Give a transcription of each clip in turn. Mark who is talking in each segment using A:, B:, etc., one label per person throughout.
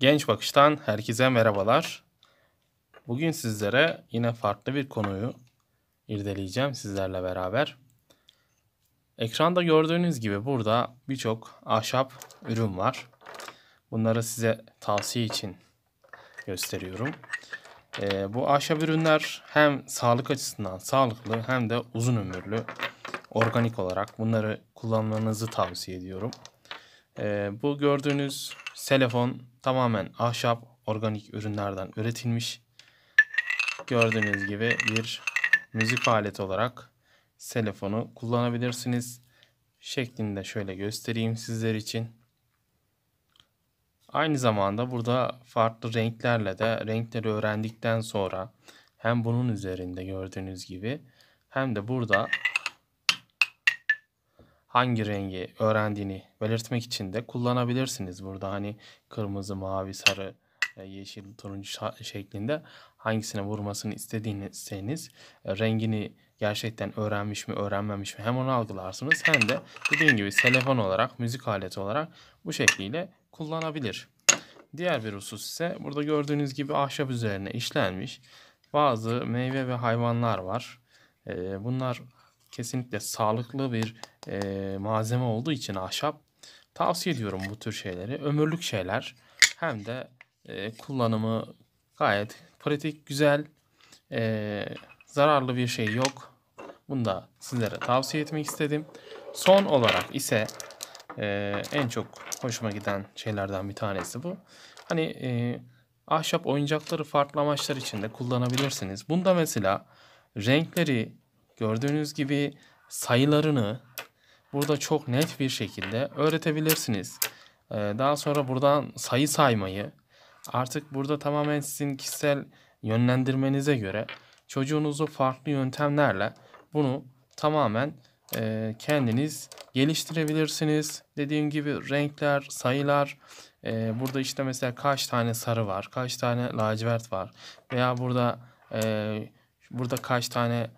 A: Genç Bakış'tan herkese merhabalar. Bugün sizlere yine farklı bir konuyu irdeleyeceğim sizlerle beraber. Ekranda gördüğünüz gibi burada birçok ahşap ürün var. Bunları size tavsiye için gösteriyorum. Ee, bu ahşap ürünler hem sağlık açısından sağlıklı hem de uzun ömürlü organik olarak bunları kullanmanızı tavsiye ediyorum. Ee, bu gördüğünüz telefon tamamen ahşap organik ürünlerden üretilmiş. Gördüğünüz gibi bir müzik aleti olarak telefonu kullanabilirsiniz. Şeklinde şöyle göstereyim sizler için. Aynı zamanda burada farklı renklerle de renkleri öğrendikten sonra hem bunun üzerinde gördüğünüz gibi hem de burada hangi rengi öğrendiğini belirtmek için de kullanabilirsiniz. Burada hani kırmızı, mavi, sarı, e, yeşil, turuncu şeklinde hangisine vurmasını istediğiniz e, rengini gerçekten öğrenmiş mi öğrenmemiş mi hem onu algılarsınız hem de dediğim gibi telefon olarak müzik aleti olarak bu şekliyle kullanabilir. Diğer bir husus ise burada gördüğünüz gibi ahşap üzerine işlenmiş bazı meyve ve hayvanlar var. E, bunlar kesinlikle sağlıklı bir e, malzeme olduğu için ahşap tavsiye ediyorum bu tür şeyleri. Ömürlük şeyler hem de e, kullanımı gayet pratik, güzel, e, zararlı bir şey yok. Bunu da sizlere tavsiye etmek istedim. Son olarak ise e, en çok hoşuma giden şeylerden bir tanesi bu. Hani e, ahşap oyuncakları farklı amaçlar için de kullanabilirsiniz. Bunda mesela renkleri Gördüğünüz gibi sayılarını burada çok net bir şekilde öğretebilirsiniz. Ee, daha sonra buradan sayı saymayı artık burada tamamen sizin kişisel yönlendirmenize göre çocuğunuzu farklı yöntemlerle bunu tamamen e, kendiniz geliştirebilirsiniz. Dediğim gibi renkler, sayılar, e, burada işte mesela kaç tane sarı var, kaç tane lacivert var veya burada e, burada kaç tane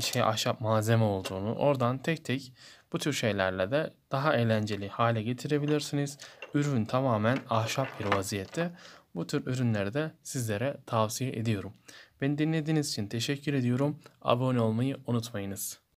A: şey ahşap malzeme olduğunu oradan tek tek bu tür şeylerle de daha eğlenceli hale getirebilirsiniz. Ürün tamamen ahşap bir vaziyette. Bu tür ürünleri de sizlere tavsiye ediyorum. Beni dinlediğiniz için teşekkür ediyorum. Abone olmayı unutmayınız.